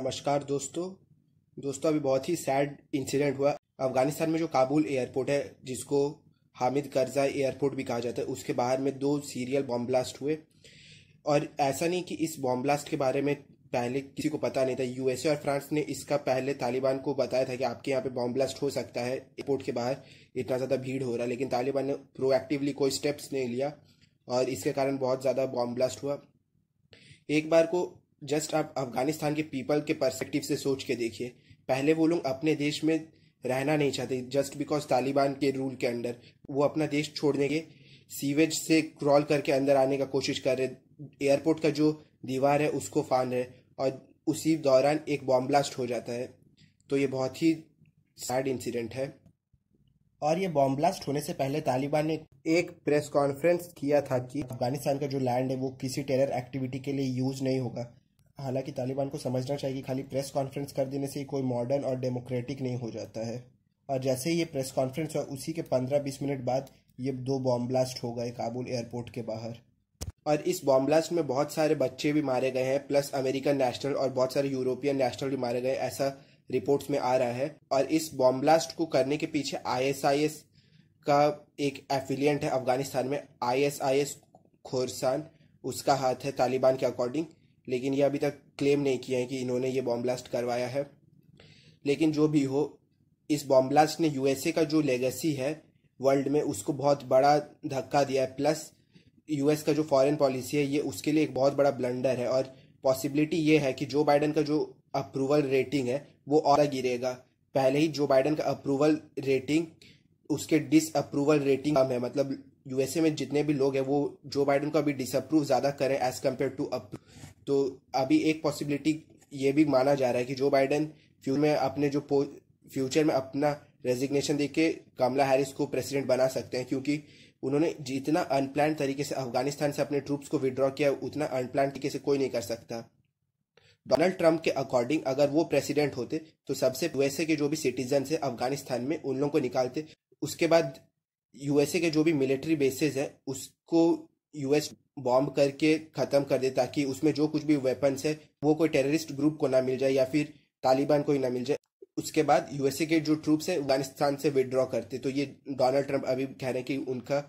नमस्कार दोस्तों दोस्तों अभी बहुत ही सैड इंसिडेंट हुआ अफगानिस्तान में जो काबुल एयरपोर्ट है जिसको हामिद करजा एयरपोर्ट भी कहा जाता है उसके बाहर में दो सीरियल बॉम्ब ब्लास्ट हुए और ऐसा नहीं कि इस बॉम्ब ब्लास्ट के बारे में पहले किसी को पता नहीं था यूएसए और फ्रांस ने इसका पहले तालिबान को बताया था कि आपके यहाँ पे बॉम्ब ब्लास्ट हो सकता है एयरपोर्ट के बाहर इतना ज़्यादा भीड़ हो रहा है लेकिन तालिबान ने प्रोएक्टिवली कोई स्टेप्स नहीं लिया और इसके कारण बहुत ज़्यादा बॉम्ब ब्लास्ट हुआ एक बार को जस्ट आप अफगानिस्तान के पीपल के परस्पेक्टिव से सोच के देखिए पहले वो लोग अपने देश में रहना नहीं चाहते जस्ट बिकॉज तालिबान के रूल के अंडर वो अपना देश छोड़ने के सीवेज से क्रॉल करके अंदर आने का कोशिश कर रहे एयरपोर्ट का जो दीवार है उसको फान रहे और उसी दौरान एक बॉम्ब ब्लास्ट हो जाता है तो ये बहुत ही सैड इंसिडेंट है और ये बॉम्ब ब्लास्ट होने से पहले तालिबान ने एक प्रेस कॉन्फ्रेंस किया था कि अफगानिस्तान का जो लैंड है वो किसी टेरर एक्टिविटी के लिए यूज नहीं होगा हालांकि तालिबान को समझना चाहिए कि खाली प्रेस कॉन्फ्रेंस कर देने से कोई मॉडर्न और डेमोक्रेटिक नहीं हो जाता है और जैसे ही ये प्रेस कॉन्फ्रेंस हुआ उसी के पंद्रह बीस मिनट बाद ये दो बॉम्ब ब्लास्ट हो गए काबुल एयरपोर्ट के बाहर और इस बॉम्ब ब्लास्ट में बहुत सारे बच्चे भी मारे गए हैं प्लस अमेरिकन नेशनल और बहुत सारे यूरोपियन नेशनल भी मारे गए ऐसा रिपोर्ट्स में आ रहा है और इस बॉम्ब ब्लास्ट को करने के पीछे आईएसआईएस का एक एफिलियंट है अफगानिस्तान में आईएसआईएस खोरसान उसका हाथ है तालिबान के अकॉर्डिंग लेकिन ये अभी तक क्लेम नहीं किया है कि इन्होंने ये बॉम्ब ब्लास्ट करवाया है लेकिन जो भी हो इस बॉम्ब ब्लास्ट ने यूएसए का जो लेगेसी है वर्ल्ड में उसको बहुत बड़ा धक्का दिया है प्लस यूएस का जो फॉरेन पॉलिसी है ये उसके लिए एक बहुत बड़ा ब्लंडर है और पॉसिबिलिटी ये है कि जो बाइडन का जो अप्रूवल रेटिंग है वो और गिरेगा पहले ही जो बाइडन का अप्रूवल रेटिंग उसके डिसअप्रूवल रेटिंग कम है मतलब यूएसए में जितने भी लोग हैं वो जो बाइडन को अभी डिसअप्रूव ज्यादा करें एज कम्पेयर टू अप्रूव तो अभी एक पॉसिबिलिटी ये भी माना जा रहा है कि जो बाइडन फ्यूचर में अपने जो फ्यूचर में अपना रेजिग्नेशन दे के कमला हैरिस को प्रेसिडेंट बना सकते हैं क्योंकि उन्होंने जितना अनप्लान तरीके से अफगानिस्तान से अपने ट्रूप्स को विड्रॉ किया उतना अनप्लान तरीके से कोई नहीं कर सकता डोनाल्ड ट्रंप के अकॉर्डिंग अगर वो प्रेसिडेंट होते तो सबसे यूएसए के जो भी सिटीजन है अफगानिस्तान में उन लोगों को निकालते उसके बाद यूएसए के जो भी मिलिट्री बेसिस है उसको यूएस बॉम्ब करके ख़त्म कर दे ताकि उसमें जो कुछ भी वेपन्स है वो कोई टेररिस्ट ग्रुप को ना मिल जाए या फिर तालिबान को ही ना मिल जाए उसके बाद यूएसए के जो ट्रूप्स हैं अफगानिस्तान से विदड्रॉ करते तो ये डोनाल्ड ट्रंप अभी कह रहे हैं कि उनका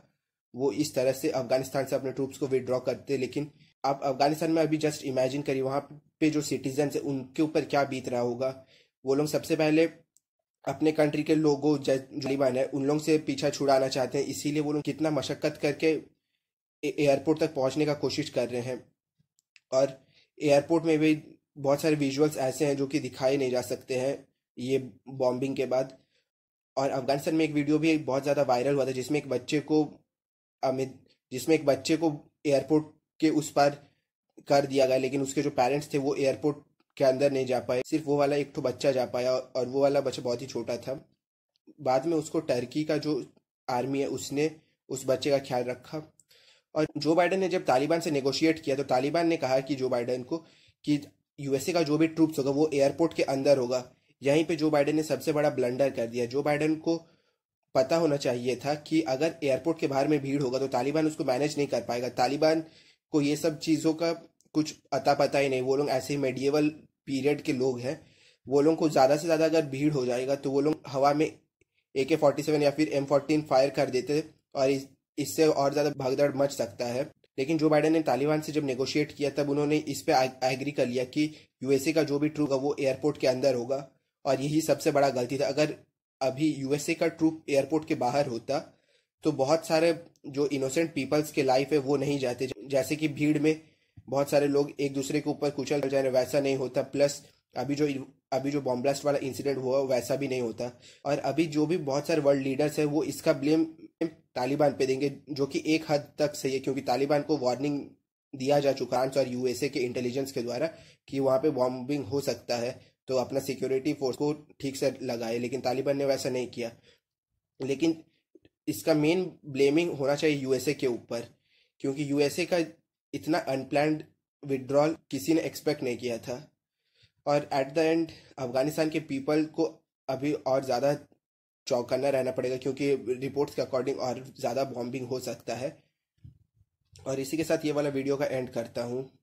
वो इस तरह से अफगानिस्तान से अपने ट्रूप्स को विदड्रॉ करते लेकिन आप अफगानिस्तान में अभी जस्ट इमेजिन करिए वहाँ पे जो सिटीजन है उनके ऊपर क्या बीत रहा होगा वो लोग सबसे पहले अपने कंट्री के लोगों तालिबान है उन लोगों से पीछा छुड़ाना चाहते हैं इसीलिए वो लोग कितना मशक्क़त करके एयरपोर्ट तक पहुंचने का कोशिश कर रहे हैं और एयरपोर्ट में भी बहुत सारे विजुअल्स ऐसे हैं जो कि दिखाए नहीं जा सकते हैं ये बॉम्बिंग के बाद और अफगानिस्तान में एक वीडियो भी बहुत ज़्यादा वायरल हुआ था जिसमें एक बच्चे को अमित जिसमें एक बच्चे को एयरपोर्ट के उस पर कर दिया गया लेकिन उसके जो पेरेंट्स थे वो एयरपोर्ट के अंदर नहीं जा पाए सिर्फ वो वाला एक तो बच्चा जा पाया और वो वाला बच्चा बहुत ही छोटा था बाद में उसको टर्की का जो आर्मी है उसने उस बच्चे का ख्याल रखा और जो बाइडन ने जब तालिबान से नेगोशिएट किया तो तालिबान ने कहा कि जो बाइडन को कि यूएसए का जो भी ट्रूप्स होगा वो एयरपोर्ट के अंदर होगा यहीं पे जो बाइडन ने सबसे बड़ा ब्लंडर कर दिया जो बाइडन को पता होना चाहिए था कि अगर एयरपोर्ट के बाहर में भीड़ होगा तो तालिबान उसको मैनेज नहीं कर पाएगा तालिबान को ये सब चीज़ों का कुछ अता पता ही नहीं वो लोग ऐसे ही मेडिएवल पीरियड के लोग हैं वो लोग को ज़्यादा से ज़्यादा अगर भीड़ हो जाएगा तो वो लोग हवा में ए के फोर्टी सेवन या फिर एम फोर्टीन फायर कर देते और इससे और ज़्यादा भगदड़ मच सकता है लेकिन जो बाइडन ने तालिबान से जब नेगोशिएट किया तब उन्होंने इस पर एग्री कर लिया कि यूएसए का जो भी ट्रूप होगा वो एयरपोर्ट के अंदर होगा और यही सबसे बड़ा गलती था अगर अभी यूएसए का ट्रूप एयरपोर्ट के बाहर होता तो बहुत सारे जो इनोसेंट पीपल्स के लाइफ है वो नहीं जाते जैसे कि भीड़ में बहुत सारे लोग एक दूसरे के ऊपर कुचल जा रहे वैसा नहीं होता प्लस अभी जो अभी जो बॉम्ब ब्लास्ट वाला इंसिडेंट हुआ वैसा भी नहीं होता और अभी जो भी बहुत सारे वर्ल्ड लीडर्स हैं वो इसका ब्लेम तालिबान पे देंगे जो कि एक हद तक सही है क्योंकि तालिबान को वार्निंग दिया जा चुका है और यूएसए के इंटेलिजेंस के द्वारा कि वहां पे बॉम्बिंग हो सकता है तो अपना सिक्योरिटी फोर्स को ठीक से लगाए लेकिन तालिबान ने वैसा नहीं किया लेकिन इसका मेन ब्लेमिंग होना चाहिए यूएसए के ऊपर क्योंकि यूएसए का इतना अनप्लान्ड विड्रॉल किसी ने एक्सपेक्ट नहीं किया था और एट द एंड अफगानिस्तान के पीपल को अभी और ज़्यादा चौकन्ना रहना पड़ेगा क्योंकि रिपोर्ट्स के अकॉर्डिंग और ज़्यादा बॉम्बिंग हो सकता है और इसी के साथ ये वाला वीडियो का एंड करता हूँ